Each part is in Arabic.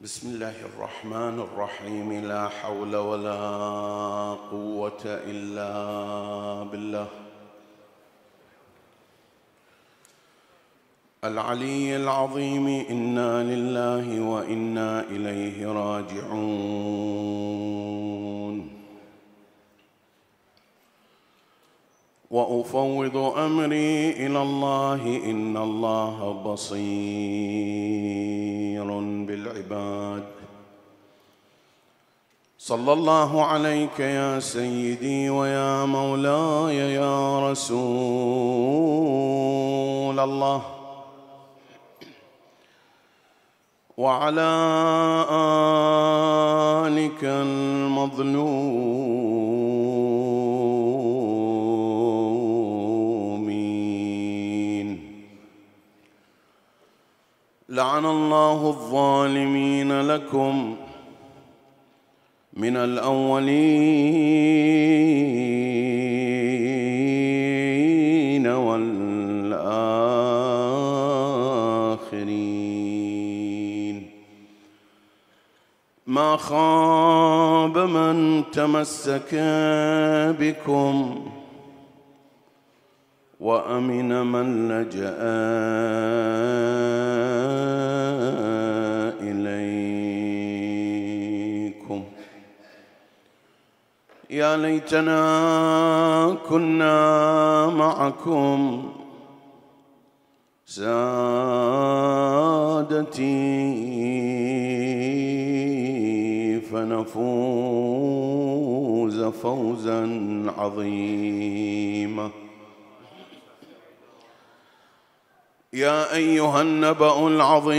بسم الله الرحمن الرحيم لا حول ولا قوة إلا بالله العلي العظيم إنا لله وإنا إليه راجعون وافوض امري الى الله ان الله بصير بالعباد صلى الله عليك يا سيدي ويا مولاي يا رسول الله وعلى الك المظلوم لعن الله الظالمين لكم من الاولين والاخرين ما خاب من تمسك بكم وامن من لجا اليكم يا ليتنا كنا معكم سادتي فنفوز فوزا عظيما يا ايها النبا العظيم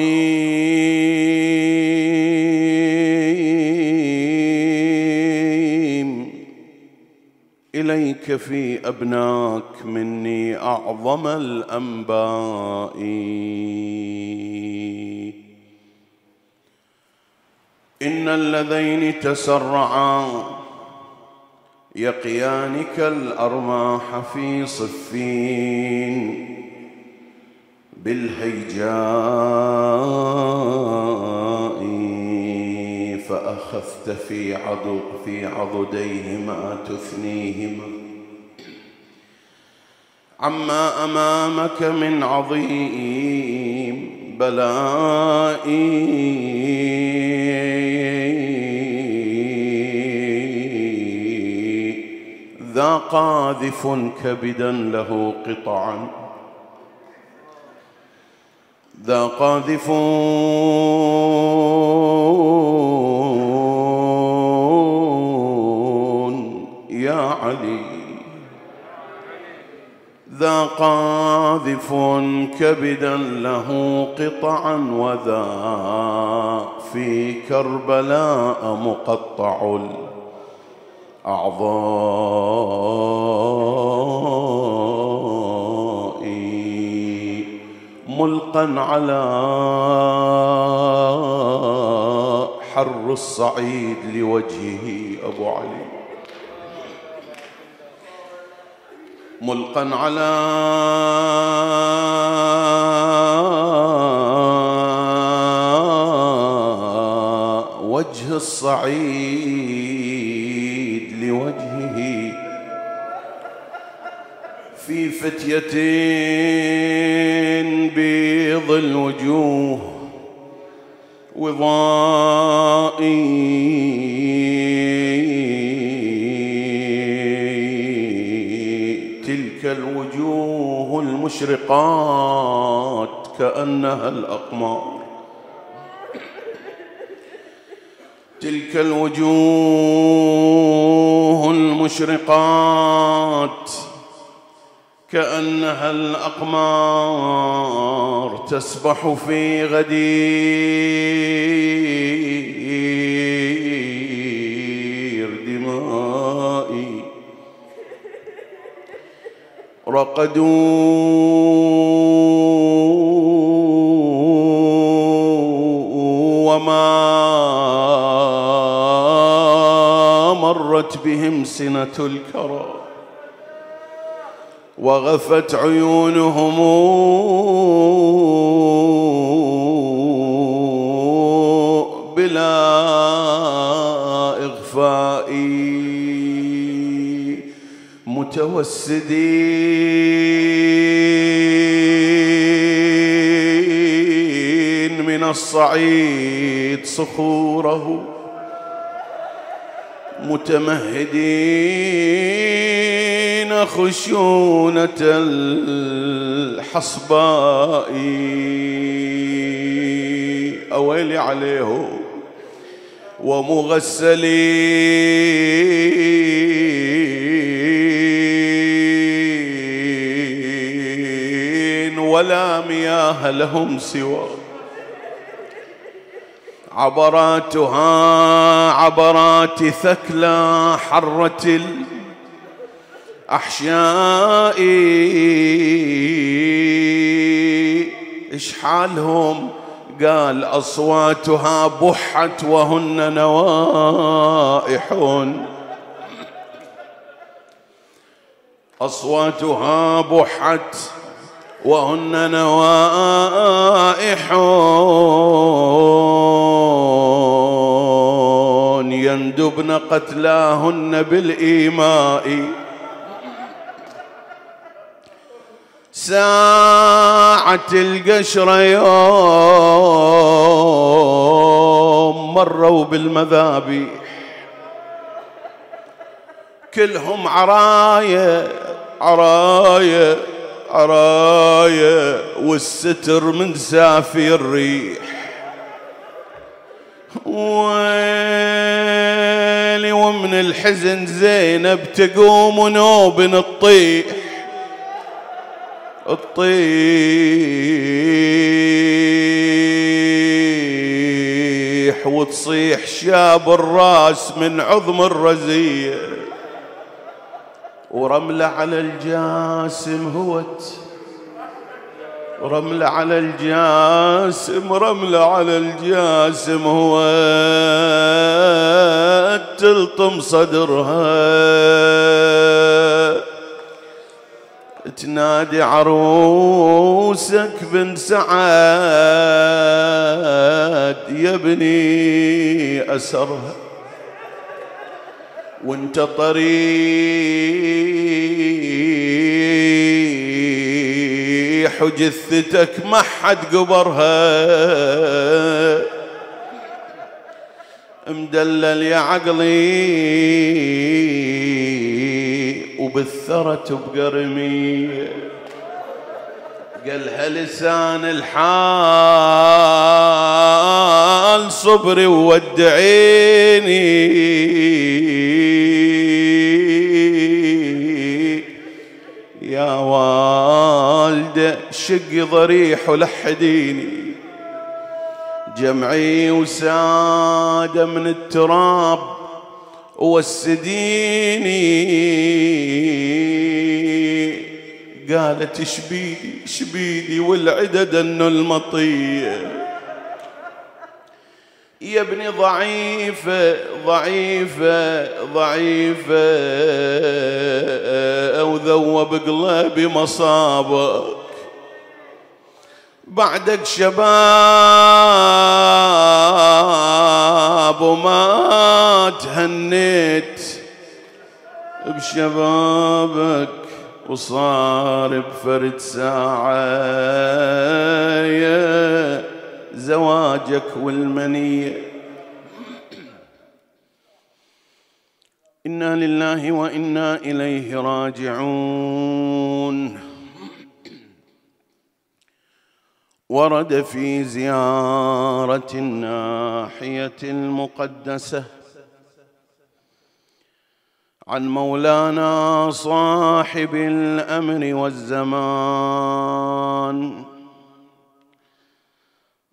اليك في ابناك مني اعظم الانباء ان اللذين تسرعا يقيانك الارواح في صفين بالهيجاء فأخذت في عضد في عضديهما تثنيهما عما أمامك من عظيم بلاء ذا قاذف كبدا له قطعا ذا قاذف يا علي ذا قاذف كبدا له قطعا وذا في كربلاء مقطع الأعضاء ملقا على حر الصعيد لوجهه أبو علي ملقا على وجه الصعيد لوجهه في فتية الوجوه وضائي تلك الوجوه المشرقات كأنها الأقمار تلك الوجوه المشرقات كأنها الأقمار تسبح في غدير دمائي رقدوا وما مرت بهم سنة الكرى وغفت عيونهم المتوسدين من الصعيد صخوره متمهدين خشونة الحصباء أويلي عليهم ومغسلين ولا مياه لهم سوى عبراتها عبرات ثكلى حرة الأحشاء إيش حالهم قال أصواتها بحت وهن نوائح أصواتها بحت وهن نوائح يندبن قتلاهن بالإيماء ساعة القشرة يوم مروا بالمذابيح كلهم عراية عراية أرايا والستر من سافي الريح ويلي ومن الحزن زينب تقوم ونوب تطيح تطيح وتصيح شاب الراس من عظم الرزيه ورملة على الجاسم هوت رملة على الجاسم رملة على الجاسم هوت تلطم صدرها تنادي عروسك بن سعد يا بني أسرها وانت طريح وجثتك ما حد قبرها مدلل يا عقلي وبالثرى تبقى رميه قال لسان الحال صبري وودعيني يا والدة شق ضريح ولحديني جمعي وسادة من التراب وسديني قالت شبيدي شبيدي والعدد انه المطيه يا ابني ضعيفة ضعيفة ضعيفة أو ذوب قلبي مصابك بعدك شباب وما تهنيت بشبابك وصار بفرد ساعة يا زواجك والمنية إنا لله وإنا إليه راجعون ورد في زيارة الناحية المقدسة عن مولانا صاحب الامر والزمان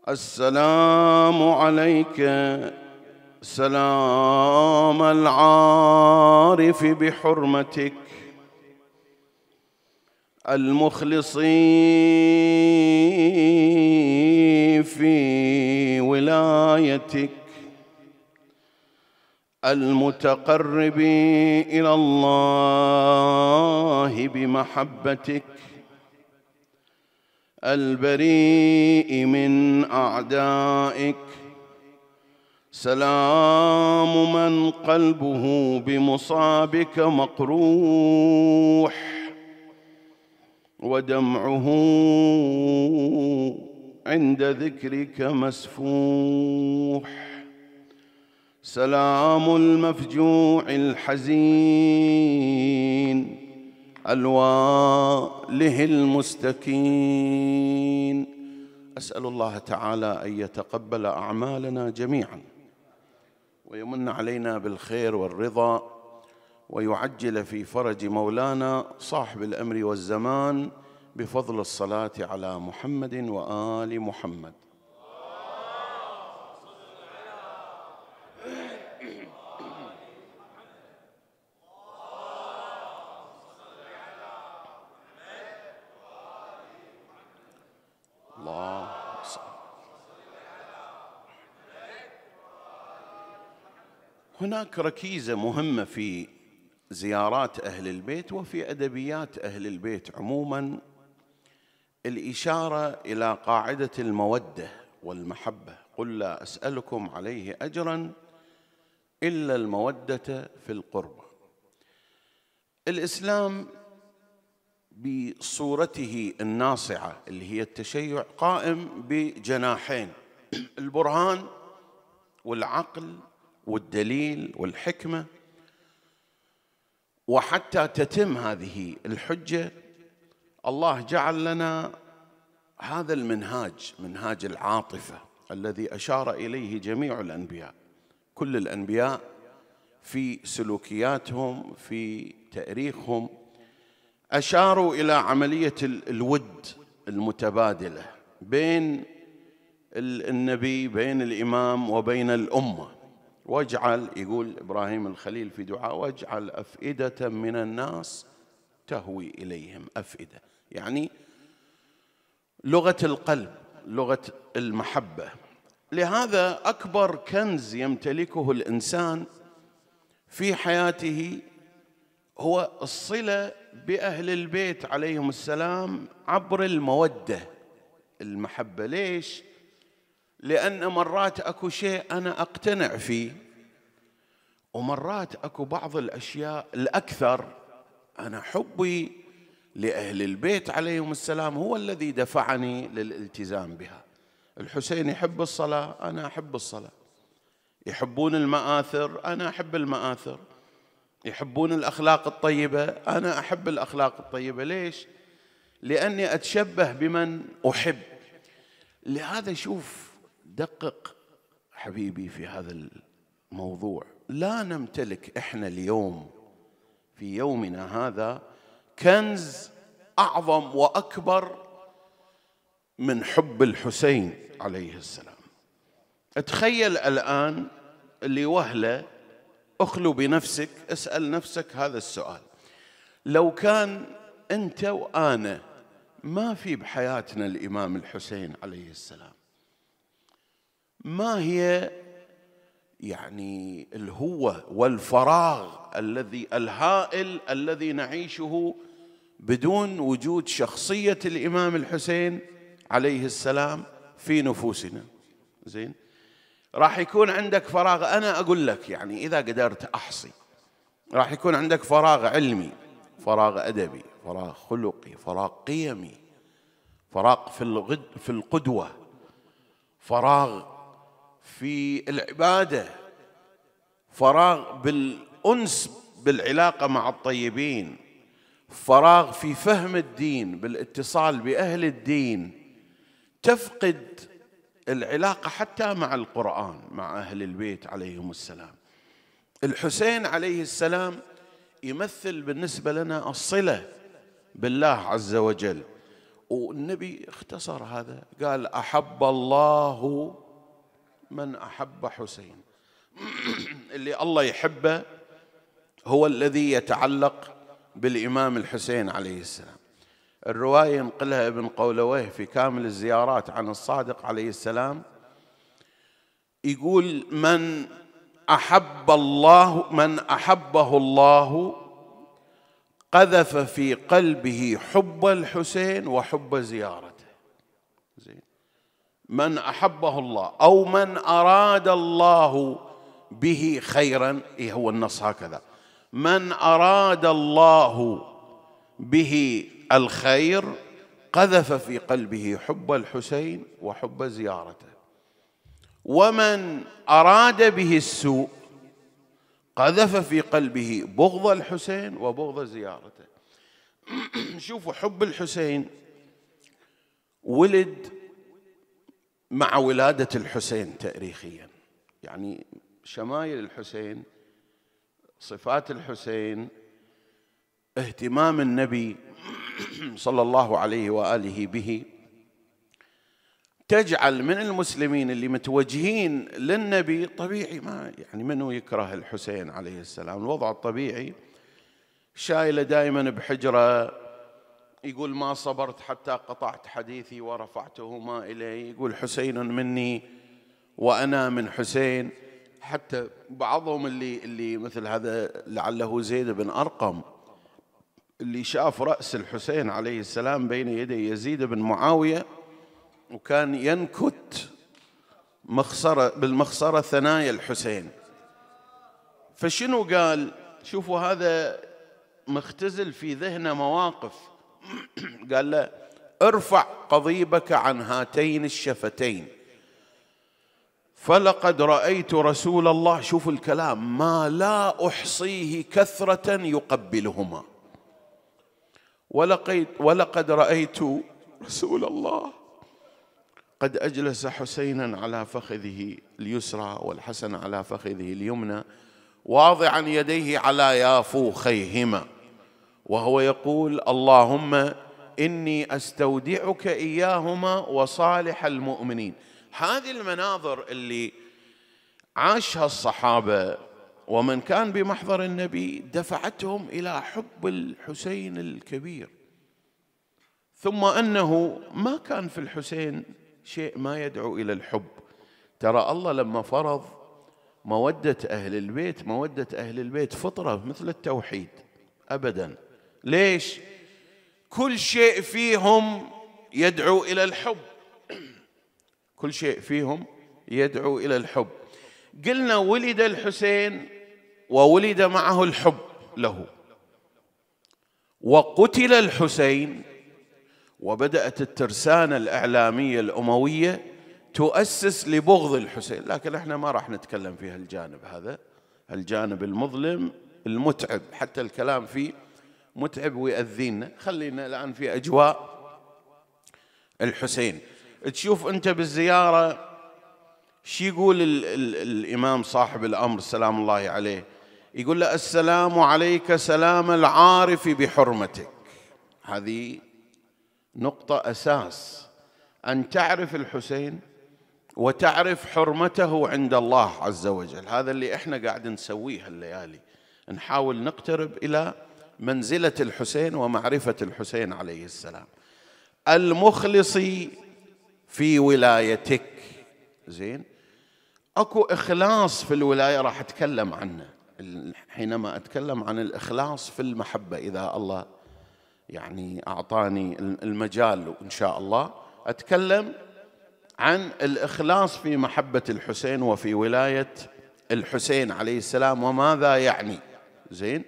السلام عليك سلام العارف بحرمتك المخلص في ولايتك المتقرب الى الله بمحبتك البريء من اعدائك سلام من قلبه بمصابك مقروح ودمعه عند ذكرك مسفوح سلام المفجوع الحزين الواله المستكين اسال الله تعالى ان يتقبل اعمالنا جميعا ويمن علينا بالخير والرضا ويعجل في فرج مولانا صاحب الامر والزمان بفضل الصلاه على محمد وال محمد هناك ركيزه مهمه في زيارات اهل البيت وفي ادبيات اهل البيت عموما الاشاره الى قاعده الموده والمحبه قل لا اسالكم عليه اجرا الا الموده في القربى الاسلام بصورته الناصعه اللي هي التشيع قائم بجناحين البرهان والعقل والدليل والحكمه وحتى تتم هذه الحجه الله جعل لنا هذا المنهاج منهاج العاطفه الذي اشار اليه جميع الانبياء كل الانبياء في سلوكياتهم في تاريخهم اشاروا الى عمليه الود المتبادله بين النبي بين الامام وبين الامه واجعل يقول ابراهيم الخليل في دعاء واجعل افئده من الناس تهوي اليهم افئده يعني لغه القلب لغه المحبه لهذا اكبر كنز يمتلكه الانسان في حياته هو الصله باهل البيت عليهم السلام عبر الموده المحبه ليش لأن مرات أكو شيء أنا أقتنع فيه ومرات أكو بعض الأشياء الأكثر أنا حبي لأهل البيت عليهم السلام هو الذي دفعني للالتزام بها الحسين يحب الصلاة أنا أحب الصلاة يحبون المآثر أنا أحب المآثر يحبون الأخلاق الطيبة أنا أحب الأخلاق الطيبة ليش؟ لأني أتشبه بمن أحب لهذا شوف دقق حبيبي في هذا الموضوع لا نمتلك احنا اليوم في يومنا هذا كنز اعظم واكبر من حب الحسين عليه السلام تخيل الان اللي وهله اخلو بنفسك اسال نفسك هذا السؤال لو كان انت وانا ما في بحياتنا الامام الحسين عليه السلام ما هي يعني الهوة والفراغ الذي الهائل الذي نعيشه بدون وجود شخصية الإمام الحسين عليه السلام في نفوسنا زين راح يكون عندك فراغ أنا أقول لك يعني إذا قدرت أحصي راح يكون عندك فراغ علمي فراغ أدبي فراغ خلقي فراغ قيمي فراغ في, في القدوة فراغ في العباده فراغ بالانس بالعلاقه مع الطيبين فراغ في فهم الدين بالاتصال باهل الدين تفقد العلاقه حتى مع القران مع اهل البيت عليهم السلام الحسين عليه السلام يمثل بالنسبه لنا الصله بالله عز وجل والنبي اختصر هذا قال احب الله من احب حسين اللي الله يحبه هو الذي يتعلق بالامام الحسين عليه السلام الروايه ينقلها ابن قولويه في كامل الزيارات عن الصادق عليه السلام يقول من احب الله من احبه الله قذف في قلبه حب الحسين وحب زيارته من احبه الله او من اراد الله به خيرا إيه هو النص هكذا من اراد الله به الخير قذف في قلبه حب الحسين وحب زيارته ومن اراد به السوء قذف في قلبه بغض الحسين وبغض زيارته شوفوا حب الحسين ولد مع ولادة الحسين تاريخيا يعني شمايل الحسين صفات الحسين اهتمام النبي صلى الله عليه واله به تجعل من المسلمين اللي متوجهين للنبي طبيعي ما يعني منو يكره الحسين عليه السلام الوضع الطبيعي شايله دائما بحجره يقول ما صبرت حتى قطعت حديثي ورفعتهما إليه يقول حسين مني وأنا من حسين حتى بعضهم اللي اللي مثل هذا لعله زيد بن أرقم اللي شاف رأس الحسين عليه السلام بين يدي يزيد بن معاوية وكان ينكت مخصرة بالمخصرة ثنايا الحسين فشنو قال شوفوا هذا مختزل في ذهنه مواقف قال له ارفع قضيبك عن هاتين الشفتين فلقد رايت رسول الله شوف الكلام ما لا احصيه كثره يقبلهما ولقيت ولقد رايت رسول الله قد اجلس حسينا على فخذه اليسرى والحسن على فخذه اليمنى واضعا يديه على يافوخيهما وهو يقول اللهم اني استودعك اياهما وصالح المؤمنين هذه المناظر اللي عاشها الصحابه ومن كان بمحضر النبي دفعتهم الى حب الحسين الكبير ثم انه ما كان في الحسين شيء ما يدعو الى الحب ترى الله لما فرض موده اهل البيت موده اهل البيت فطره مثل التوحيد ابدا ليش كل شيء فيهم يدعو الى الحب كل شيء فيهم يدعو الى الحب قلنا ولد الحسين وولد معه الحب له وقتل الحسين وبدات الترسانه الاعلاميه الامويه تؤسس لبغض الحسين لكن احنا ما راح نتكلم في هالجانب هذا الجانب المظلم المتعب حتى الكلام فيه متعب ويأذينا خلينا الآن في أجواء الحسين تشوف أنت بالزيارة شي يقول الـ الـ الإمام صاحب الأمر سلام الله عليه يقول له السلام عليك سلام العارف بحرمتك هذه نقطة أساس أن تعرف الحسين وتعرف حرمته عند الله عز وجل هذا اللي احنا قاعد نسويه الليالي نحاول نقترب إلى منزله الحسين ومعرفه الحسين عليه السلام المخلص في ولايتك زين اكو اخلاص في الولايه راح اتكلم عنه حينما اتكلم عن الاخلاص في المحبه اذا الله يعني اعطاني المجال ان شاء الله اتكلم عن الاخلاص في محبه الحسين وفي ولايه الحسين عليه السلام وماذا يعني زين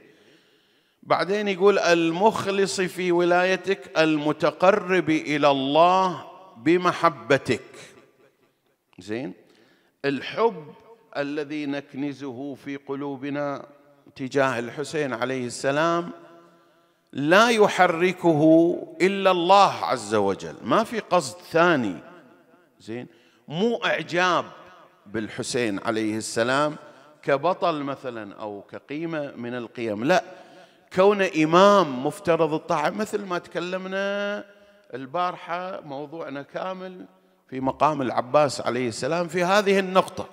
بعدين يقول المخلص في ولايتك المتقرب الى الله بمحبتك زين الحب الذي نكنزه في قلوبنا تجاه الحسين عليه السلام لا يحركه الا الله عز وجل ما في قصد ثاني زين مو اعجاب بالحسين عليه السلام كبطل مثلا او كقيمه من القيم لا كونه إمام مفترض الطاعة مثل ما تكلمنا البارحة موضوعنا كامل في مقام العباس عليه السلام في هذه النقطة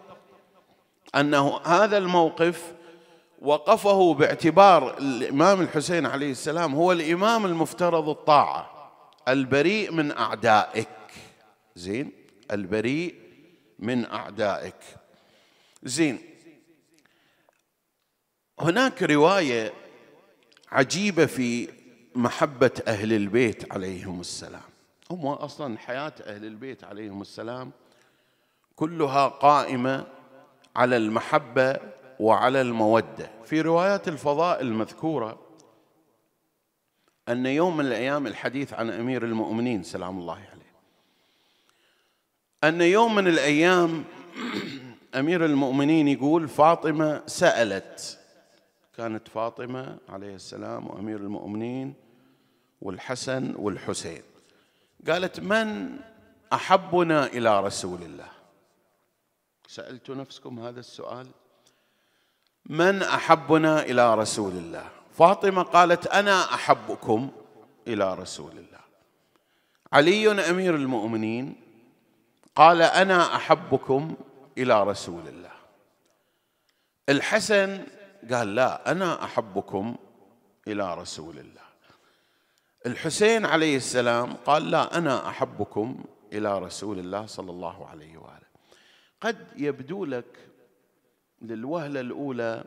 أنه هذا الموقف وقفه باعتبار الإمام الحسين عليه السلام هو الإمام المفترض الطاعة البريء من أعدائك زين البريء من أعدائك زين هناك رواية عجيبة في محبة أهل البيت عليهم السلام هم أصلا حياة أهل البيت عليهم السلام كلها قائمة على المحبة وعلى المودة في روايات الفضاء المذكورة أن يوم من الأيام الحديث عن أمير المؤمنين سلام الله عليه أن يوم من الأيام أمير المؤمنين يقول فاطمة سألت كانت فاطمة عليه السلام وأمير المؤمنين والحسن والحسين قالت من أحبنا إلى رسول الله سألت نفسكم هذا السؤال من أحبنا إلى رسول الله فاطمة قالت أنا أحبكم إلى رسول الله علي أمير المؤمنين قال أنا أحبكم إلى رسول الله الحسن قال لا أنا أحبكم إلى رسول الله الحسين عليه السلام قال لا أنا أحبكم إلى رسول الله صلى الله عليه وآله قد يبدو لك للوهلة الأولى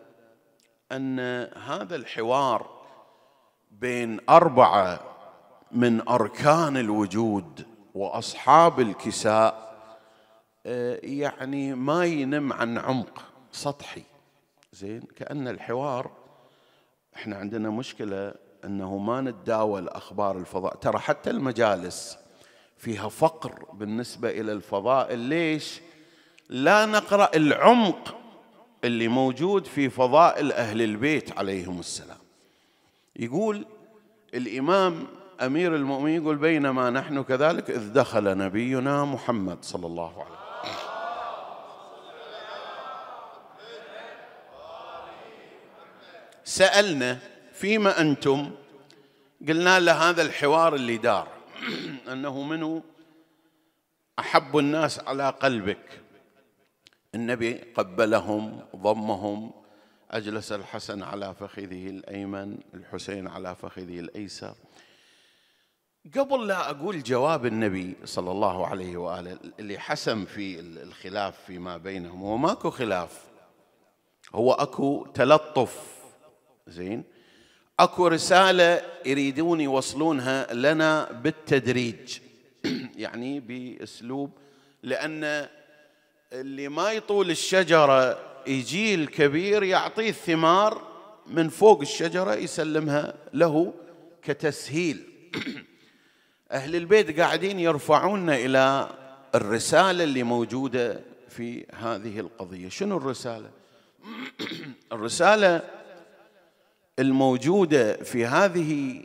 أن هذا الحوار بين أربعة من أركان الوجود وأصحاب الكساء آه، يعني ما ينم عن عمق سطحي زين كأن الحوار احنا عندنا مشكلة أنه ما نتداول أخبار الفضاء ترى حتى المجالس فيها فقر بالنسبة إلى الفضاء ليش لا نقرأ العمق اللي موجود في فضائل أهل البيت عليهم السلام يقول الإمام أمير المؤمنين يقول بينما نحن كذلك إذ دخل نبينا محمد صلى الله عليه وسلم سالنا فيما انتم قلنا له هذا الحوار اللي دار انه من احب الناس على قلبك النبي قبلهم ضمهم اجلس الحسن على فخذه الايمن الحسين على فخذه الايسر قبل لا اقول جواب النبي صلى الله عليه واله اللي حسم في الخلاف فيما بينهم هو ماكو خلاف هو اكو تلطف زين اكو رساله يريدون يوصلونها لنا بالتدريج يعني باسلوب لان اللي ما يطول الشجره يجي الكبير يعطيه الثمار من فوق الشجره يسلمها له كتسهيل اهل البيت قاعدين يرفعوننا الى الرساله اللي موجوده في هذه القضيه شنو الرساله الرساله الموجوده في هذه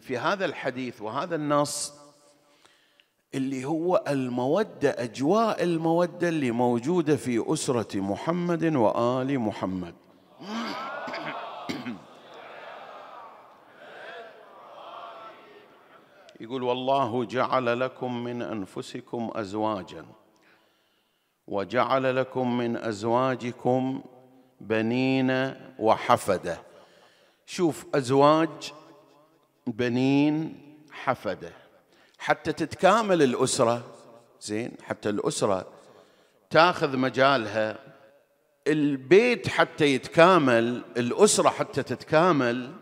في هذا الحديث وهذا النص اللي هو الموده اجواء الموده اللي موجوده في اسره محمد وال محمد يقول والله جعل لكم من انفسكم ازواجا وجعل لكم من ازواجكم بنين وحفده شوف ازواج بنين حفده حتى تتكامل الاسره زين حتى الاسره تاخذ مجالها البيت حتى يتكامل الاسره حتى تتكامل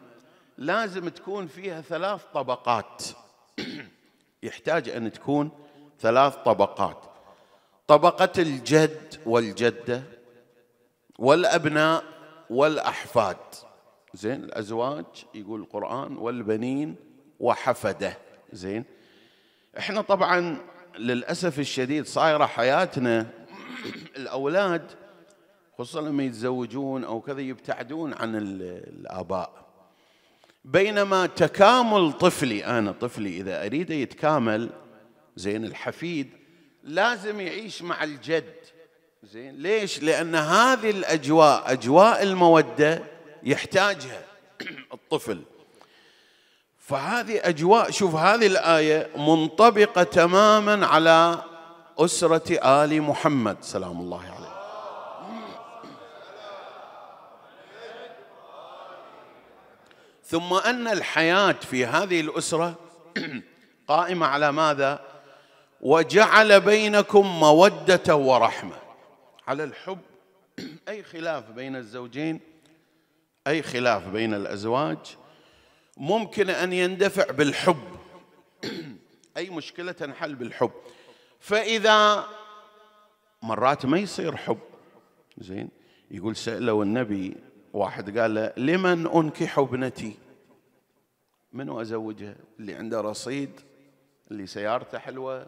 لازم تكون فيها ثلاث طبقات يحتاج ان تكون ثلاث طبقات طبقه الجد والجده والأبناء والأحفاد زين الأزواج يقول القرآن والبنين وحفده زين احنا طبعا للأسف الشديد صايرة حياتنا الأولاد خصوصا لما يتزوجون أو كذا يبتعدون عن الآباء بينما تكامل طفلي أنا طفلي إذا أريده يتكامل زين الحفيد لازم يعيش مع الجد زين ليش؟ لأن هذه الأجواء أجواء المودة يحتاجها الطفل فهذه أجواء شوف هذه الآية منطبقة تماما على أسرة آل محمد سلام الله عليه ثم أن الحياة في هذه الأسرة قائمة على ماذا؟ وجعل بينكم مودة ورحمة على الحب أي خلاف بين الزوجين أي خلاف بين الأزواج ممكن أن يندفع بالحب أي مشكلة تنحل بالحب فإذا مرات ما يصير حب زين يقول سأله النبي واحد قال له لمن أنكح ابنتي منو أزوجها اللي عنده رصيد اللي سيارته حلوة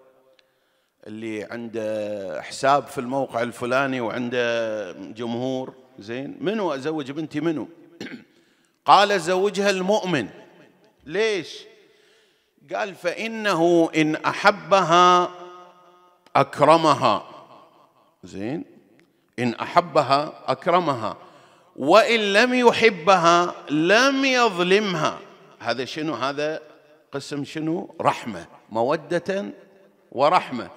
اللي عنده حساب في الموقع الفلاني وعنده جمهور زين منو ازوج بنتي منو قال زوجها المؤمن ليش قال فانه ان احبها اكرمها زين ان احبها اكرمها وان لم يحبها لم يظلمها هذا شنو هذا قسم شنو رحمه موده ورحمه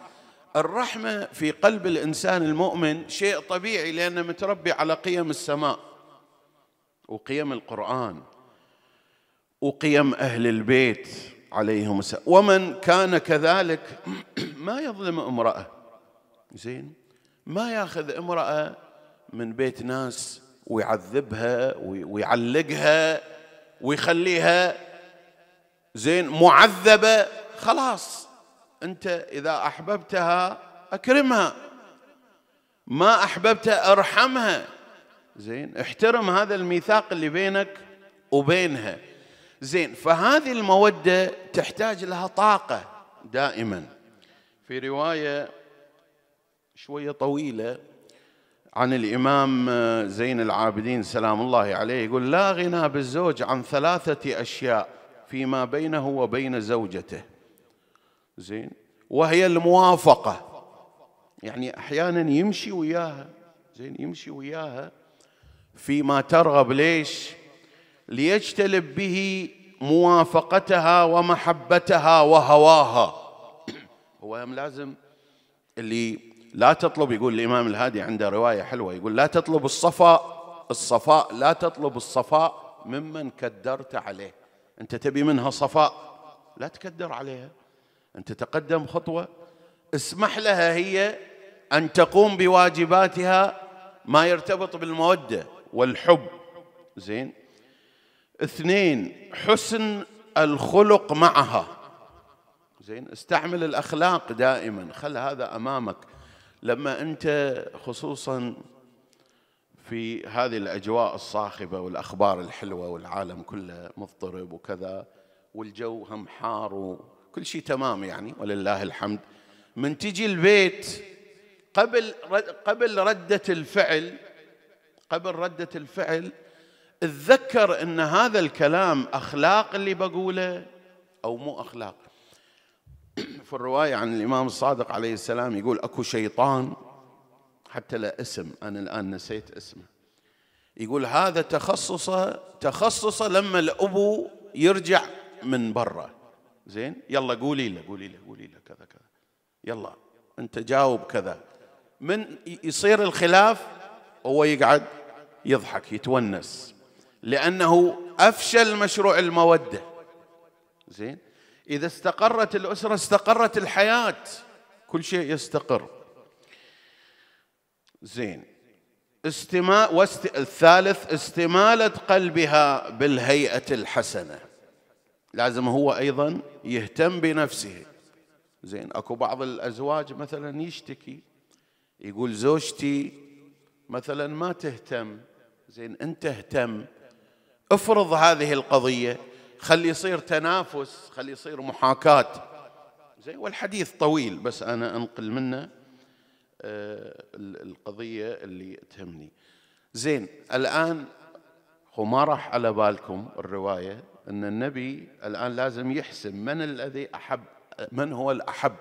الرحمة في قلب الإنسان المؤمن شيء طبيعي لأنه متربي على قيم السماء وقيم القرآن وقيم أهل البيت عليهم السلام ومن كان كذلك ما يظلم امرأة زين ما ياخذ امرأة من بيت ناس ويعذبها ويعلقها ويخليها زين معذبة خلاص أنت إذا أحببتها أكرمها ما أحببتها أرحمها زين احترم هذا الميثاق اللي بينك وبينها زين فهذه المودة تحتاج لها طاقة دائما في رواية شوية طويلة عن الإمام زين العابدين سلام الله عليه يقول لا غنى بالزوج عن ثلاثة أشياء فيما بينه وبين زوجته زين وهي الموافقة يعني أحيانا يمشي وياها زين يمشي وياها فيما ترغب ليش ليجتلب به موافقتها ومحبتها وهواها هو هم لازم اللي لا تطلب يقول الإمام الهادي عنده رواية حلوة يقول لا تطلب الصفاء الصفاء لا تطلب الصفاء ممن كدرت عليه أنت تبي منها صفاء لا تكدر عليها أن تتقدم خطوة اسمح لها هي أن تقوم بواجباتها ما يرتبط بالمودة والحب زين اثنين حسن الخلق معها زين استعمل الأخلاق دائما خل هذا أمامك لما أنت خصوصا في هذه الأجواء الصاخبة والأخبار الحلوة والعالم كله مضطرب وكذا والجو هم حار كل شيء تمام يعني ولله الحمد من تجي البيت قبل قبل ردة الفعل قبل ردة الفعل اتذكر ان هذا الكلام اخلاق اللي بقوله او مو اخلاق في الرواية عن الإمام الصادق عليه السلام يقول أكو شيطان حتى لا اسم أنا الآن نسيت اسمه يقول هذا تخصصه تخصصه لما الأبو يرجع من برا زين يلا قولي له قولي له قولي له كذا كذا يلا انت جاوب كذا من يصير الخلاف هو يقعد يضحك يتونس لانه افشل مشروع الموده زين اذا استقرت الاسره استقرت الحياه كل شيء يستقر زين استماء واست... الثالث استماله قلبها بالهيئه الحسنه لازم هو أيضا يهتم بنفسه زين أكو بعض الأزواج مثلا يشتكي يقول زوجتي مثلا ما تهتم زين أنت اهتم افرض هذه القضية خلي يصير تنافس خلي يصير محاكاة زين والحديث طويل بس أنا أنقل منه آه القضية اللي تهمني زين الآن وما راح على بالكم الرواية أن النبي الآن لازم يحسم من الذي أحب من هو الأحب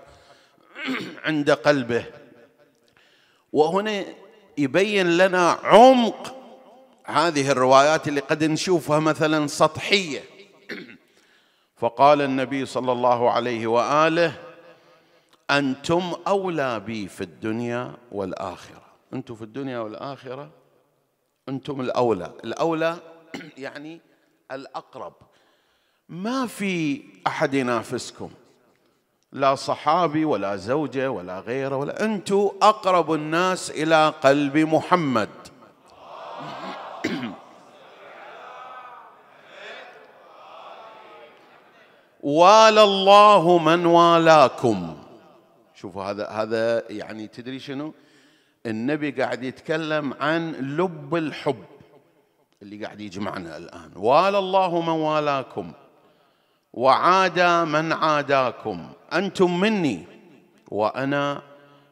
عند قلبه وهنا يبين لنا عمق هذه الروايات اللي قد نشوفها مثلا سطحيه فقال النبي صلى الله عليه واله انتم اولى بي في الدنيا والاخره انتم في الدنيا والاخره انتم الاولى الاولى يعني الاقرب ما في احد ينافسكم لا صحابي ولا زوجه ولا غيره ولا انتم اقرب الناس الى قلب محمد والى الله من والاكم شوفوا هذا هذا يعني تدري شنو النبي قاعد يتكلم عن لب الحب اللي قاعد يجمعنا الان والى الله من والاكم وعادى من عاداكم انتم مني وانا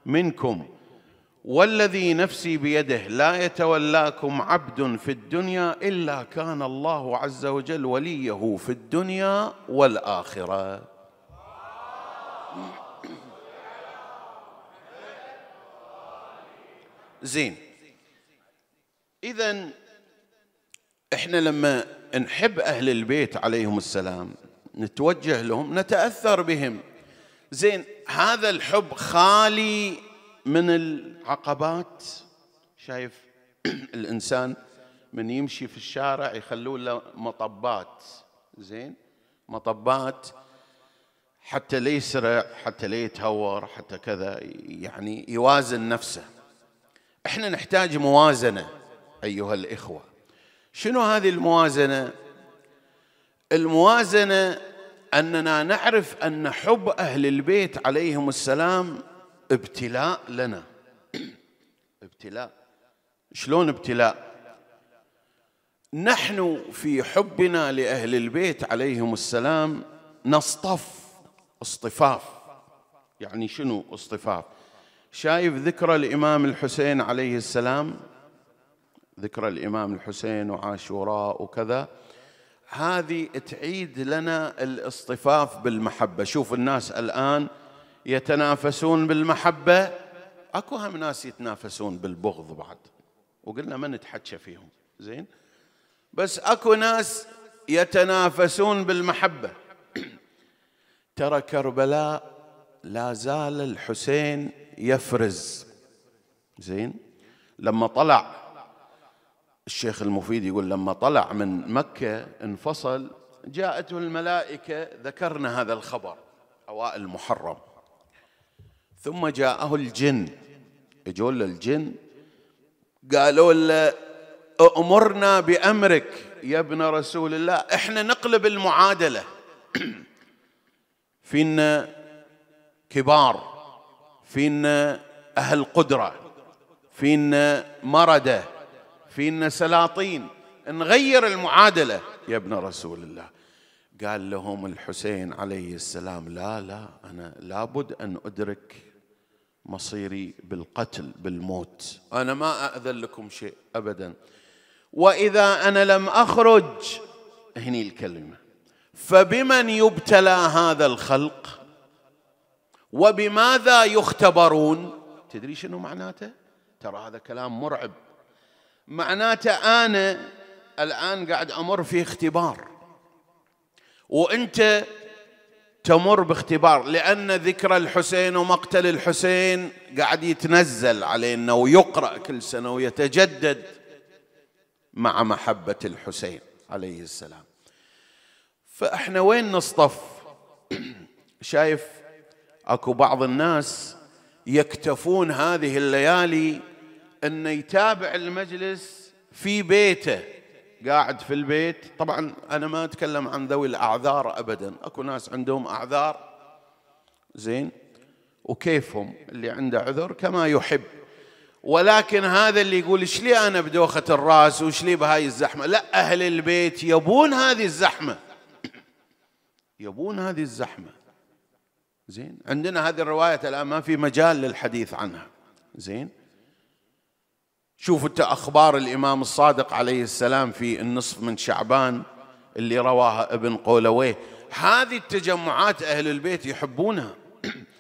منكم والذي نفسي بيده لا يتولاكم عبد في الدنيا الا كان الله عز وجل وليه في الدنيا والاخره زين اذا احنا لما نحب اهل البيت عليهم السلام نتوجه لهم نتأثر بهم زين هذا الحب خالي من العقبات شايف الإنسان من يمشي في الشارع يخلوا له مطبات زين مطبات حتى لا يسرع حتى لا يتهور حتى كذا يعني يوازن نفسه احنا نحتاج موازنه ايها الاخوه شنو هذه الموازنه الموازنه اننا نعرف ان حب اهل البيت عليهم السلام ابتلاء لنا ابتلاء شلون ابتلاء نحن في حبنا لاهل البيت عليهم السلام نصطف اصطفاف يعني شنو اصطفاف شايف ذكرى الامام الحسين عليه السلام ذكرى الامام الحسين وعاشوراء وكذا هذه تعيد لنا الاصطفاف بالمحبة شوف الناس الآن يتنافسون بالمحبة أكو هم ناس يتنافسون بالبغض بعد وقلنا ما نتحكى فيهم زين بس أكو ناس يتنافسون بالمحبة ترى كربلاء لا زال الحسين يفرز زين لما طلع الشيخ المفيد يقول لما طلع من مكة انفصل جاءته الملائكة ذكرنا هذا الخبر أوائل محرم ثم جاءه الجن اجوا الجن قالوا له أمرنا بأمرك يا ابن رسول الله احنا نقلب المعادلة فينا كبار فينا أهل قدرة فينا مرده فينا سلاطين نغير المعادلة يا ابن رسول الله قال لهم الحسين عليه السلام لا لا أنا لابد أن أدرك مصيري بالقتل بالموت أنا ما أأذن لكم شيء أبدا وإذا أنا لم أخرج هني الكلمة فبمن يبتلى هذا الخلق وبماذا يختبرون تدري شنو معناته ترى هذا كلام مرعب معناته أنا الآن قاعد أمر في اختبار وأنت تمر باختبار لأن ذكرى الحسين ومقتل الحسين قاعد يتنزل علينا ويقرأ كل سنة ويتجدد مع محبة الحسين عليه السلام فإحنا وين نصطف شايف أكو بعض الناس يكتفون هذه الليالي انه يتابع المجلس في بيته قاعد في البيت طبعا انا ما اتكلم عن ذوي الاعذار ابدا اكو ناس عندهم اعذار زين وكيفهم اللي عنده عذر كما يحب ولكن هذا اللي يقول ايش لي انا بدوخه الراس وايش لي بهاي الزحمه لا اهل البيت يبون هذه الزحمه يبون هذه الزحمه زين عندنا هذه الروايه الان ما في مجال للحديث عنها زين شوفوا انت اخبار الامام الصادق عليه السلام في النصف من شعبان اللي رواها ابن قولويه هذه التجمعات اهل البيت يحبونها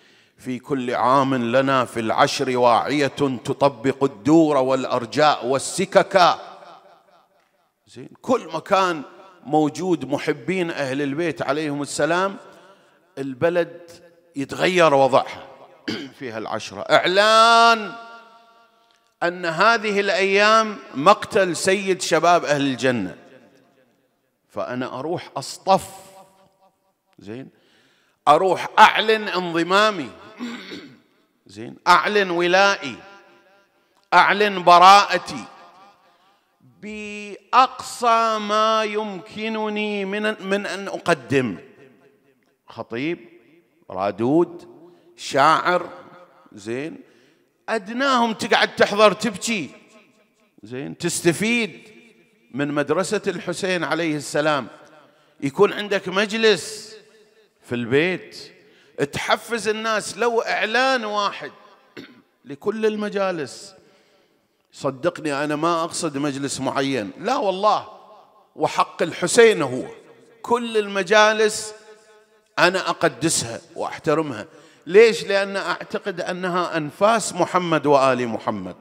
في كل عام لنا في العشر واعيه تطبق الدور والارجاء والسككا زين كل مكان موجود محبين اهل البيت عليهم السلام البلد يتغير وضعها في هالعشره اعلان أن هذه الأيام مقتل سيد شباب أهل الجنة فأنا أروح أصطف زين أروح أعلن انضمامي زين أعلن ولائي أعلن براءتي بأقصى ما يمكنني من من أن أقدم خطيب رادود شاعر زين أدناهم تقعد تحضر تبكي زين تستفيد من مدرسة الحسين عليه السلام يكون عندك مجلس في البيت تحفز الناس لو إعلان واحد لكل المجالس صدقني أنا ما أقصد مجلس معين لا والله وحق الحسين هو كل المجالس أنا أقدسها وأحترمها ليش لأن أعتقد أنها أنفاس محمد وآل محمد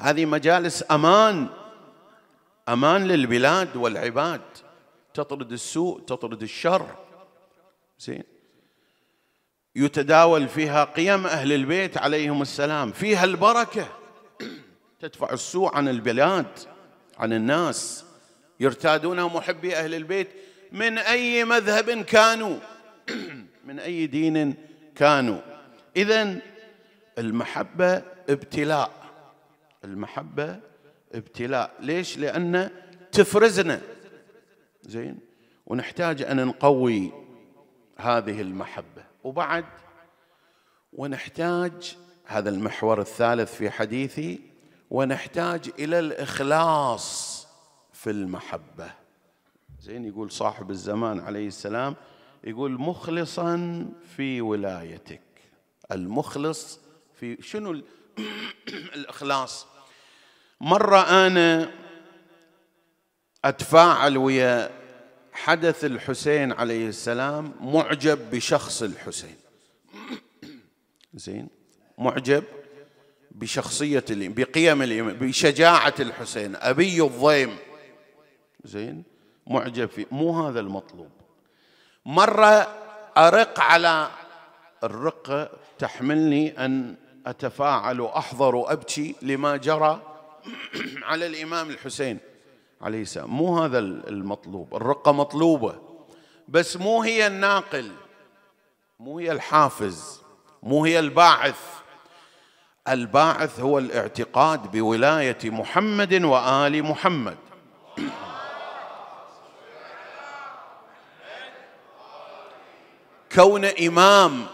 هذه مجالس أمان أمان للبلاد والعباد تطرد السوء تطرد الشر زين يتداول فيها قيم أهل البيت عليهم السلام فيها البركة تدفع السوء عن البلاد عن الناس يرتادون محبي أهل البيت من أي مذهب كانوا من أي دين كانوا إذا المحبة ابتلاء المحبة ابتلاء ليش لأن تفرزنا زين ونحتاج أن نقوي هذه المحبة وبعد ونحتاج هذا المحور الثالث في حديثي ونحتاج إلى الإخلاص في المحبة زين يقول صاحب الزمان عليه السلام يقول مخلصا في ولايتك المخلص في شنو الإخلاص مرة أنا أتفاعل ويا حدث الحسين عليه السلام معجب بشخص الحسين زين معجب بشخصية بقيم الإمام بشجاعة الحسين أبي الضيم زين معجب فيه مو هذا المطلوب مرة أرق على الرقة تحملني أن أتفاعل وأحضر وأبكي لما جرى على الإمام الحسين عليه السلام مو هذا المطلوب الرقة مطلوبة بس مو هي الناقل مو هي الحافز مو هي الباعث الباعث هو الاعتقاد بولاية محمد وآل محمد كون إمام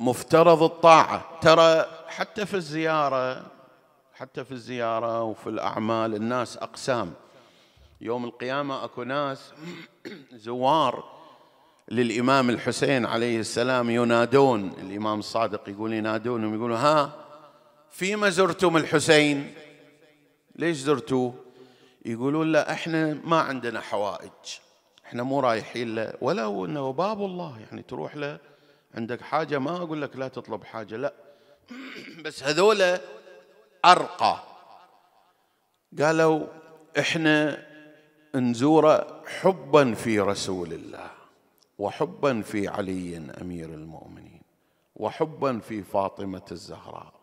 مفترض الطاعة ترى حتى في الزيارة حتى في الزيارة وفي الأعمال الناس أقسام يوم القيامة أكو ناس زوار للإمام الحسين عليه السلام ينادون الإمام الصادق يقول ينادونهم يقولوا ها فيما زرتم الحسين ليش زرتوه يقولون لا احنا ما عندنا حوائج احنا مو رايحين له ولو انه باب الله يعني تروح له عندك حاجه ما اقول لك لا تطلب حاجه لا بس هذولا ارقى قالوا احنا نزوره حبا في رسول الله وحبا في علي امير المؤمنين وحبا في فاطمه الزهراء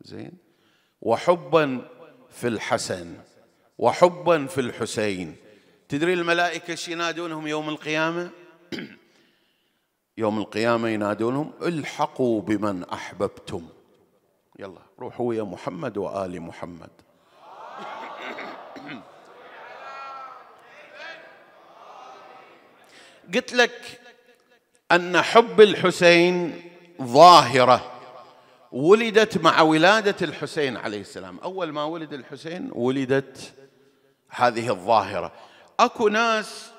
زين وحبا في الحسن وحبا في الحسين تدري الملائكة ايش ينادونهم يوم القيامة يوم القيامة ينادونهم الحقوا بمن أحببتم يلا روحوا يا محمد وآل محمد قلت لك أن حب الحسين ظاهرة ولدت مع ولادة الحسين عليه السلام أول ما ولد الحسين ولدت هذه الظاهرة اكو ناس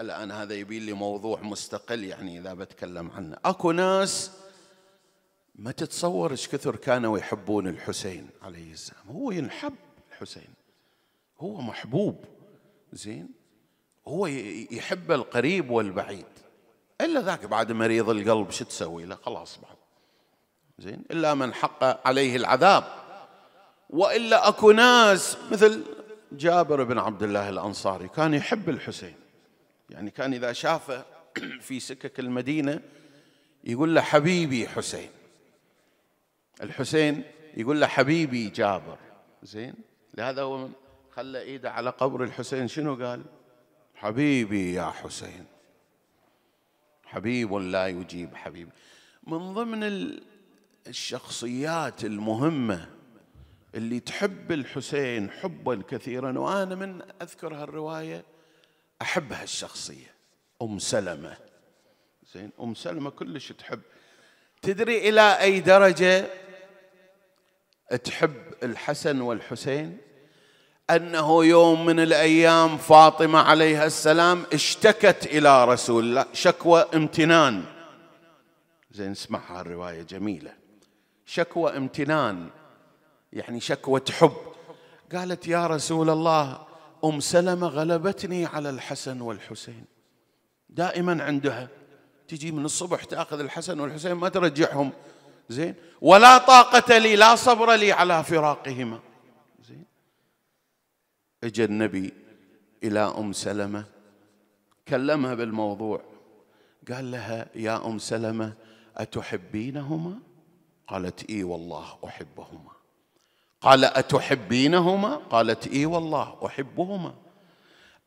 الان هذا يبي لي موضوع مستقل يعني اذا بتكلم عنه اكو ناس ما تتصور ايش كثر كانوا يحبون الحسين عليه السلام هو ينحب الحسين هو محبوب زين هو يحب القريب والبعيد الا ذاك بعد مريض القلب شو تسوي له خلاص بعد زين الا من حق عليه العذاب والا اكو ناس مثل جابر بن عبد الله الأنصاري كان يحب الحسين يعني كان إذا شافه في سكك المدينة يقول له حبيبي حسين الحسين يقول له حبيبي جابر زين لهذا هو من خلى ايده على قبر الحسين شنو قال حبيبي يا حسين حبيب لا يجيب حبيب من ضمن الشخصيات المهمه اللي تحب الحسين حبا كثيرا وأنا من أذكر هالرواية أحب هالشخصية أم سلمة زين أم سلمة كلش تحب تدري إلى أي درجة تحب الحسن والحسين أنه يوم من الأيام فاطمة عليها السلام اشتكت إلى رسول الله شكوى امتنان زين اسمعها الرواية جميلة شكوى امتنان يعني شكوة حب قالت يا رسول الله أم سلمة غلبتني على الحسن والحسين دائما عندها تجي من الصبح تاخذ الحسن والحسين ما ترجعهم زين ولا طاقة لي لا صبر لي على فراقهما زين اجى النبي إلى أم سلمة كلمها بالموضوع قال لها يا أم سلمة أتحبينهما قالت إي والله أحبهما قال أتحبينهما قالت إي والله أحبهما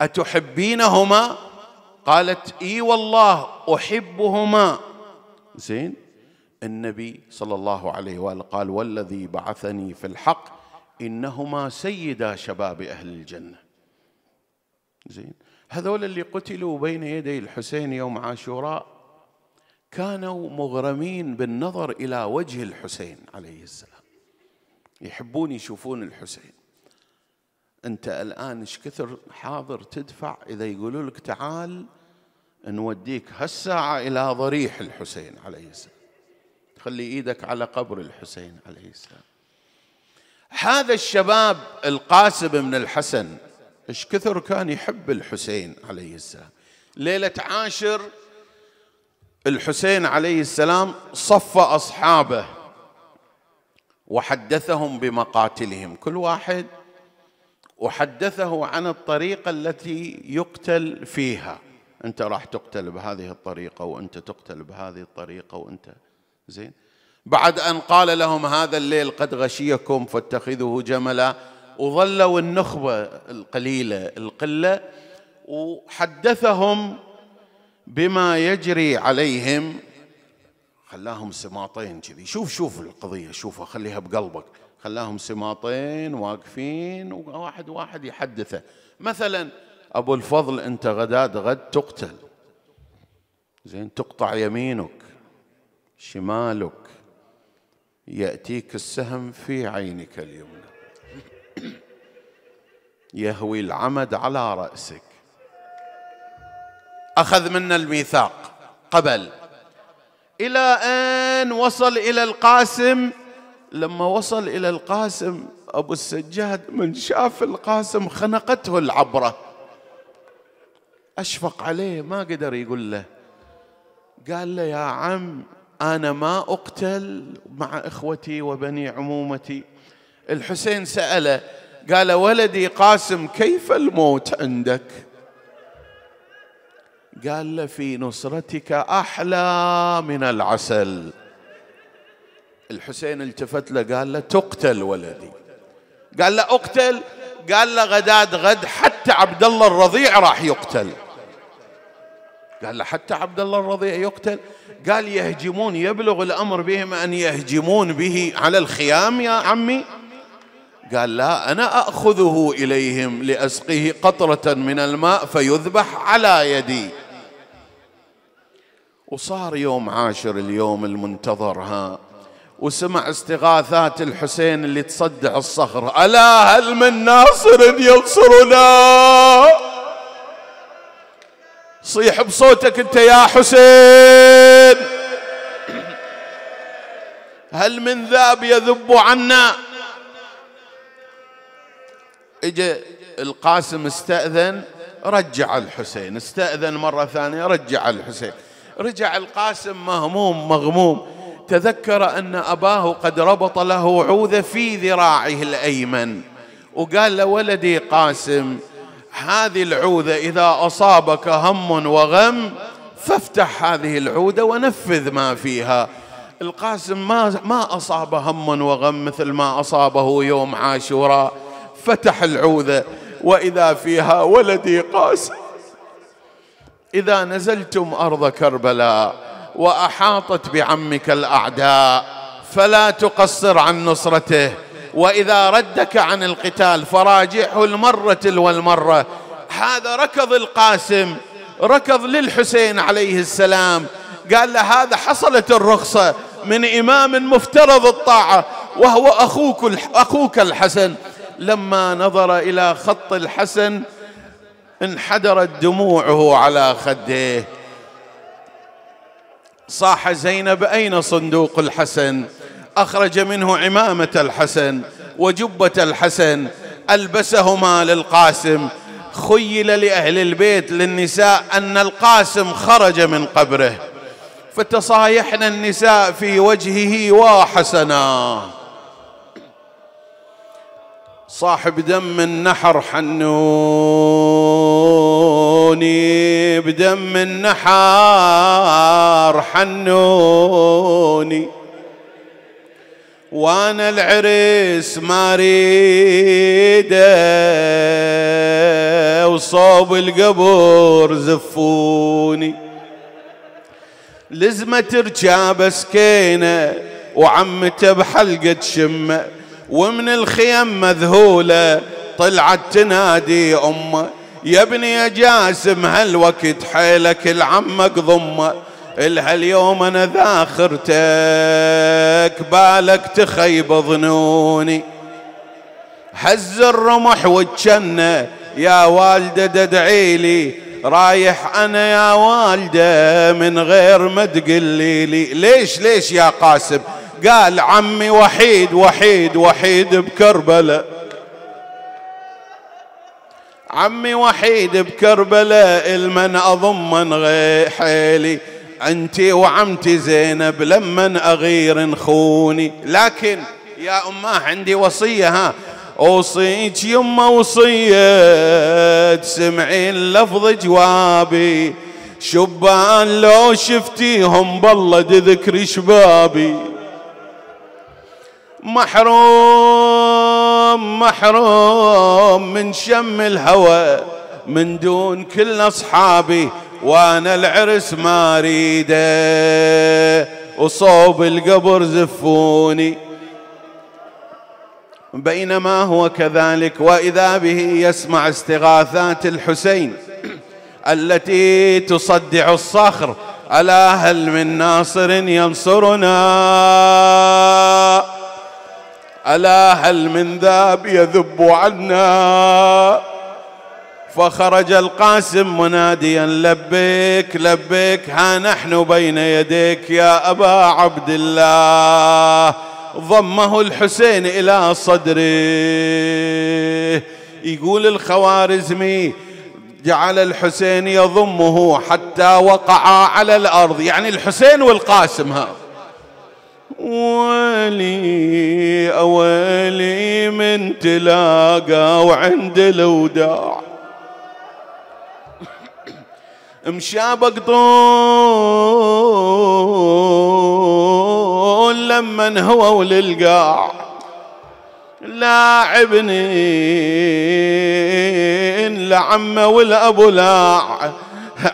أتحبينهما قالت إي والله أحبهما زين النبي صلى الله عليه وآله قال والذي بعثني في الحق إنهما سيدا شباب أهل الجنة زين هذول اللي قتلوا بين يدي الحسين يوم عاشوراء كانوا مغرمين بالنظر إلى وجه الحسين عليه السلام يحبون يشوفون الحسين انت الان ايش كثر حاضر تدفع اذا يقولوا لك تعال نوديك هالساعه الى ضريح الحسين عليه السلام تخلي ايدك على قبر الحسين عليه السلام هذا الشباب القاسم بن الحسن ايش كثر كان يحب الحسين عليه السلام ليله عاشر الحسين عليه السلام صف اصحابه وحدثهم بمقاتلهم كل واحد وحدثه عن الطريقة التي يقتل فيها أنت راح تقتل بهذه الطريقة وأنت تقتل بهذه الطريقة وأنت زين بعد أن قال لهم هذا الليل قد غشيكم فاتخذوه جملا وظلوا النخبة القليلة القلة وحدثهم بما يجري عليهم خلاهم سماطين كذي شوف شوف القضية شوفها خليها بقلبك خلاهم سماطين واقفين وواحد واحد يحدثه مثلا أبو الفضل أنت غداد غد تقتل زين تقطع يمينك شمالك يأتيك السهم في عينك اليمنى يهوي العمد على رأسك أخذ منا الميثاق قبل إلى أن وصل إلى القاسم لما وصل إلى القاسم أبو السجاد من شاف القاسم خنقته العبرة أشفق عليه ما قدر يقول له قال له يا عم أنا ما أقتل مع إخوتي وبني عمومتي الحسين سأله قال ولدي قاسم كيف الموت عندك قال له في نصرتك أحلى من العسل الحسين التفت له قال له تقتل ولدي قال له اقتل قال له غداد غد حتى عبد الله الرضيع راح يقتل قال له حتى عبد الله الرضيع يقتل قال يهجمون يبلغ الامر بهم ان يهجمون به على الخيام يا عمي قال لا انا اخذه اليهم لاسقيه قطره من الماء فيذبح على يدي وصار يوم عاشر اليوم المنتظر ها وسمع استغاثات الحسين اللي تصدع الصخر ألا هل من ناصر ينصرنا صيح بصوتك انت يا حسين هل من ذاب يذب عنا اجى القاسم استأذن رجع الحسين استأذن مرة ثانية رجع الحسين رجع القاسم مهموم مغموم تذكر أن أباه قد ربط له عوذة في ذراعه الأيمن وقال له ولدي قاسم هذه العوذة إذا أصابك هم وغم فافتح هذه العودة ونفذ ما فيها القاسم ما, ما أصاب هم وغم مثل ما أصابه يوم عاشوراء فتح العوذة وإذا فيها ولدي قاسم إذا نزلتم أرض كربلاء وأحاطت بعمك الأعداء فلا تقصر عن نصرته وإذا ردك عن القتال فراجعه المرة والمرة هذا ركض القاسم ركض للحسين عليه السلام قال له هذا حصلت الرخصة من إمام مفترض الطاعة وهو أخوك, أخوك الحسن لما نظر إلى خط الحسن انحدرت دموعه على خديه صاح زينب أين صندوق الحسن أخرج منه عمامة الحسن وجبة الحسن ألبسهما للقاسم خيل لأهل البيت للنساء أن القاسم خرج من قبره فتصايحن النساء في وجهه وحسناه صاحب دم النحر حنوني بدم النحر حنوني وانا العرس ما ريده وصوب القبر زفوني لزمة رجابة سكينة وعمته بحلقة شمه ومن الخيم مذهولة طلعت تنادي أمه يا ابني يا جاسم هالوقت حيلك العمك ضمه الها اليوم انا ذاخرتك بالك تخيب ظنوني هز الرمح والجنة يا والدة تدعيلي رايح انا يا والدة من غير ما تقليلي لي ليش ليش يا قاسم قال عمي وحيد وحيد وحيد بكربلاء عمي وحيد بكربلاء المن أضمن غير حيلي أنتي وعمتي زينب لمن أغير خوني لكن يا أماه عندي وصية ها أوصيك يما وصية تسمعين لفظ جوابي شبان لو شفتيهم بالله تذكري شبابي محروم محروم من شم الهوى من دون كل أصحابي وأنا العرس ما أريده وصوب القبر زفوني بينما هو كذلك وإذا به يسمع استغاثات الحسين التي تصدع الصخر ألا هل من ناصر ينصرنا ألا هل من ذاب يذب عنا فخرج القاسم مناديا لبيك لبيك ها نحن بين يديك يا أبا عبد الله ضمه الحسين إلى صدره يقول الخوارزمي جعل الحسين يضمه حتى وقعا على الأرض يعني الحسين والقاسم هذا ويلي أولي من تلاقى وعند الوداع مشابك طول لما هوى للقاع لاعبني لعمه والابو لاع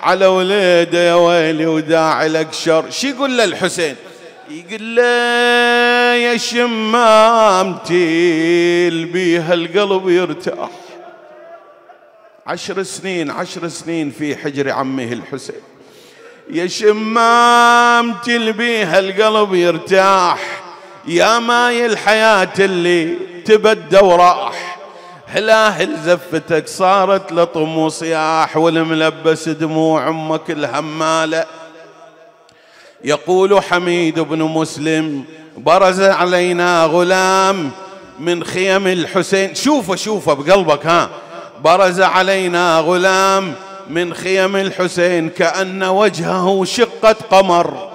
على وليده يا ويلي وداع لك شر شي يقول للحسين يقول له يا شمامتي تيل بيها القلب يرتاح عشر سنين عشر سنين في حجر عمه الحسين يا شمام تلبيها القلب يرتاح يا ماي الحياة اللي تبدى وراح هلاهل زفتك صارت لطم وصياح والملبس دموع امك الهماله يقول حميد بن مسلم برز علينا غلام من خيم الحسين شوفه شوفه بقلبك ها برز علينا غلام من خيم الحسين كأن وجهه شقة قمر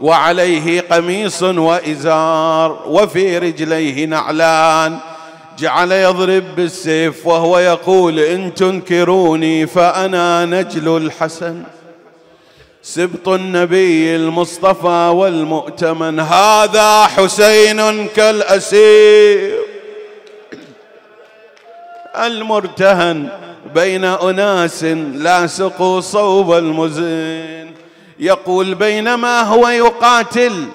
وعليه قميص وإزار وفي رجليه نعلان جعل يضرب بالسيف وهو يقول إن تنكروني فأنا نجل الحسن سبط النبي المصطفى والمؤتمن هذا حسين كالأسير المرتهن بين أناس لاسقوا صوب المزن يقول بينما هو يقاتل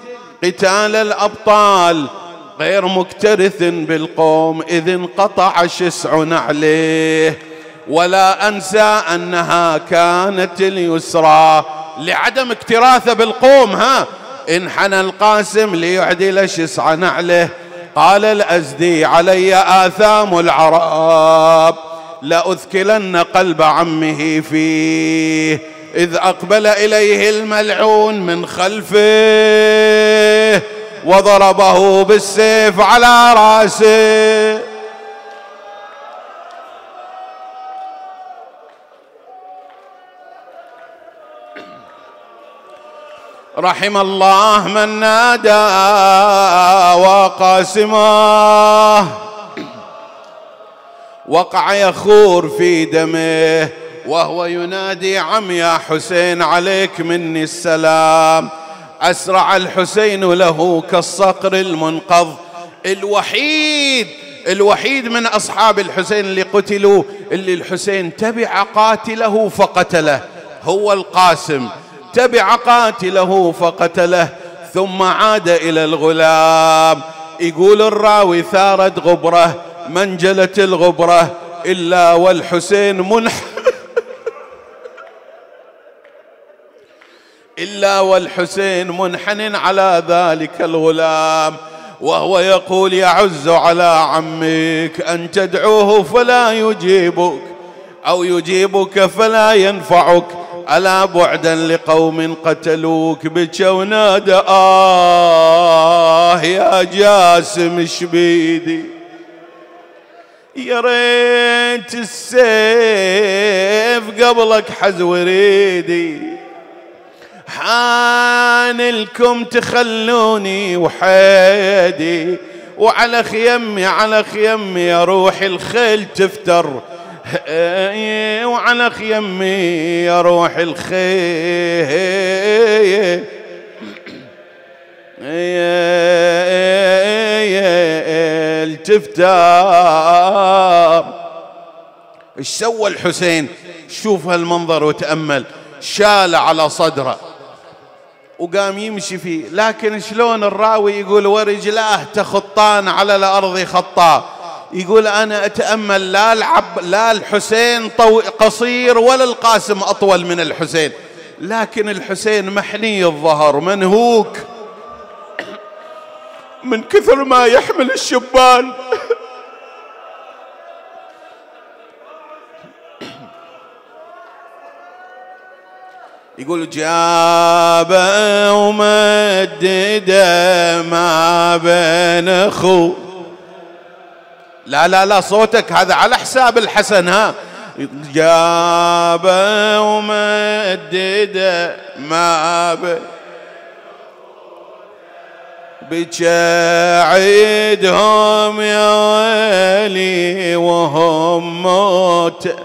قتال الأبطال غير مكترث بالقوم إذ انقطع شسع نعليه ولا أنسى أنها كانت اليسرى لعدم اكتراثه بالقوم ها انحنى القاسم ليعدل شسع نعله قال الأزدي علي آثام العرب لأذكلن قلب عمه فيه إذ أقبل إليه الملعون من خلفه وضربه بالسيف على راسه رحم الله من نادى وقاسماه وقع يخور في دمه وهو ينادي عم يا حسين عليك مني السلام أسرع الحسين له كالصقر المنقض الوحيد الوحيد من أصحاب الحسين اللي قتلوا اللي الحسين تبع قاتله فقتله هو القاسم تبع قاتله فقتله ثم عاد إلى الغلام يقول الراوي ثارت غبرة منجلت الغبرة إلا والحسين منح إلا والحسين منحن على ذلك الغلام وهو يقول يعز على عمك أن تدعوه فلا يجيبك أو يجيبك فلا ينفعك الا بعدا لقوم قتلوك بك ونادى آه يا جاسم شبيدي يا ريت السيف قبلك حز وريدي حان لكم تخلوني وحيدي وعلى خيمي على خيمي يا روحي الخيل تفتر وعلى خيمي يا روح الخير تفتار ايش سوى الحسين شوف هالمنظر وتأمل شال على صدره وقام يمشي فيه لكن شلون الراوي يقول ورجلاه تخطان على الأرض خطاه يقول أنا أتأمل لا العب لا الحسين طو قصير ولا القاسم أطول من الحسين لكن الحسين محني الظهر منهوك من كثر ما يحمل الشبان يقول جاب ومدد ما بين اخوه لا لا لا صوتك هذا على حساب الحسن ها جابه ومدده ما بيه بجعيدهم يا ويلي وهم موت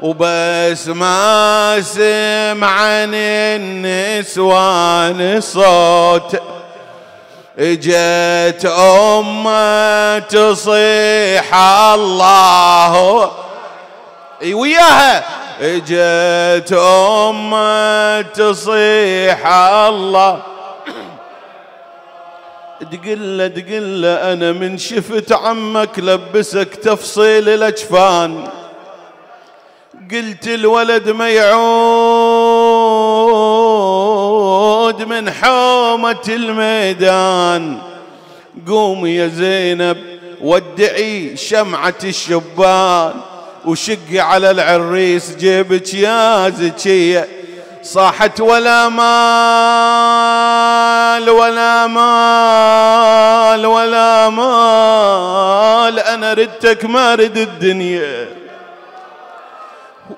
وبس ما سمعن النسوان صوت اجت امه تصيح الله وياها اجت امه تصيح الله تقله تقله انا من شفت عمك لبسك تفصيل الاجفان قلت الولد ميعون صعود من حومة الميدان قوم يا زينب ودعي شمعة الشبان وشقي على العريس جيبك يا زكية صاحت ولا مال ولا مال ولا مال أنا ردتك ما رد الدنيا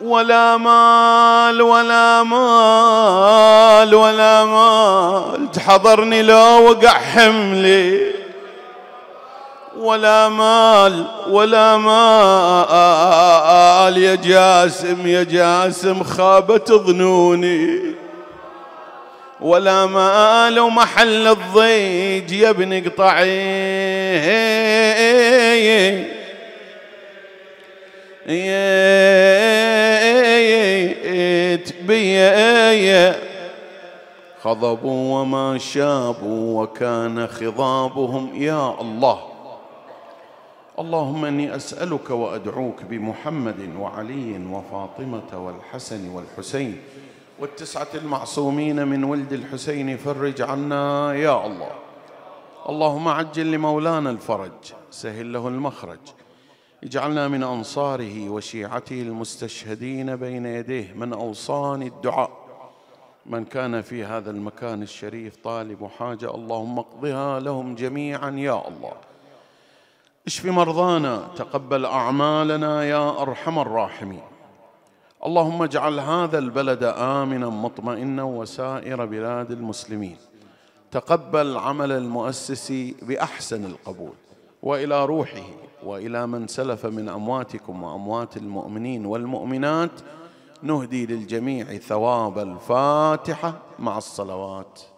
ولا مال ولا مال ولا مال تحضرني لو وقع حملي ولا مال ولا مال يا جاسم يا جاسم خابت ظنوني ولا مال ومحل الضيج يا ابن قطعي بيا خضبوا وما شابوا وكان خضابهم يا الله اللهم اني اسالك وادعوك بمحمد وعلي وفاطمه والحسن والحسين والتسعه المعصومين من ولد الحسين فرج عنا يا الله اللهم عجل لمولانا الفرج سهل له المخرج اجعلنا من انصاره وشيعته المستشهدين بين يديه من اوصاني الدعاء من كان في هذا المكان الشريف طالب حاجه اللهم اقضها لهم جميعا يا الله اشف مرضانا تقبل اعمالنا يا ارحم الراحمين اللهم اجعل هذا البلد امنا مطمئنا وسائر بلاد المسلمين تقبل عمل المؤسس باحسن القبول والى روحه والى من سلف من امواتكم واموات المؤمنين والمؤمنات نهدي للجميع ثواب الفاتحه مع الصلوات